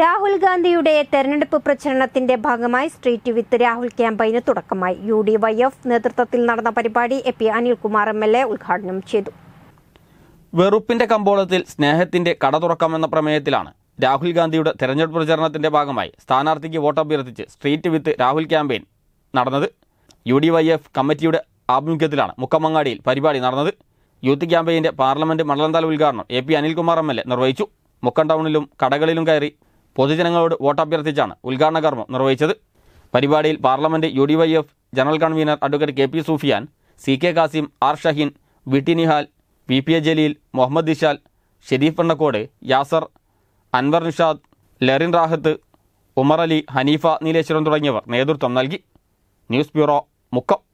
രാഹുൽ ഗാന്ധിയുടെ തെരഞ്ഞെടുപ്പ് പ്രചരണത്തിന്റെ ഭാഗമായി സ്ട്രീറ്റ് വിത്ത് രാഹുൽ ക്യാമ്പയിന് തുടക്കമായി യു ഡി വൈ എഫ് നേതൃത്വത്തിൽ നടന്ന പരിപാടി A P Anilkumar M L A ഉദ്ഘാടനം ചെയ്തു വെറുപ്പിന്റെ കമ്പോളത്തിൽ സ്നേഹത്തിന്റെ കട തുറക്കാമെന്ന പ്രമേയത്തിലാണ് രാഹുൽ ഗാന്ധിയുടെ തെരഞ്ഞെടുപ്പ് പ്രചരണത്തിന്റെ ഭാഗമായി സ്ഥാനാർത്ഥിക്ക് വോട്ടഭ്യർത്ഥിച്ച് സ്ട്രീറ്റ് വിത്ത് രാഹുൽ ക്യാമ്പയിൻ നടന്നത് യു ഡി വൈ എഫ് കമ്മിറ്റിയുടെ ആഭിമുഖ്യത്തിലാണ് മുക്കമങ്ങാടിയിൽ പരിപാടി നടന്നത് യൂത്ത് ക്യാമ്പയിന്റെ പാർലമെന്റ് മണ്ഡലം തല ഉദ്ഘാടനം A P Anilkumar M L A നിർവഹിച്ചു മുക്കം ടൗണിലും കടകളിലും കയറി പൊതുജനങ്ങളോട് വോട്ടഭ്യർത്ഥിച്ചാണ് ഉദ്ഘാടന കർമ്മം നിർവഹിച്ചത് പരിപാടിയിൽ parliament U D Y F general convener advocate K P Sufiyan C K Kasim R Shaheen V T Nihal V P A Jaleel Muhammed Dishal Sharif Pennakkode Yasar Anwar Nishad Lerin Rahath Umar Ali Haneefa Nileshwaram തുടങ്ങിയവർ നേതൃത്വം നൽകി ന്യൂസ് ബ്യൂറോ മുക്കം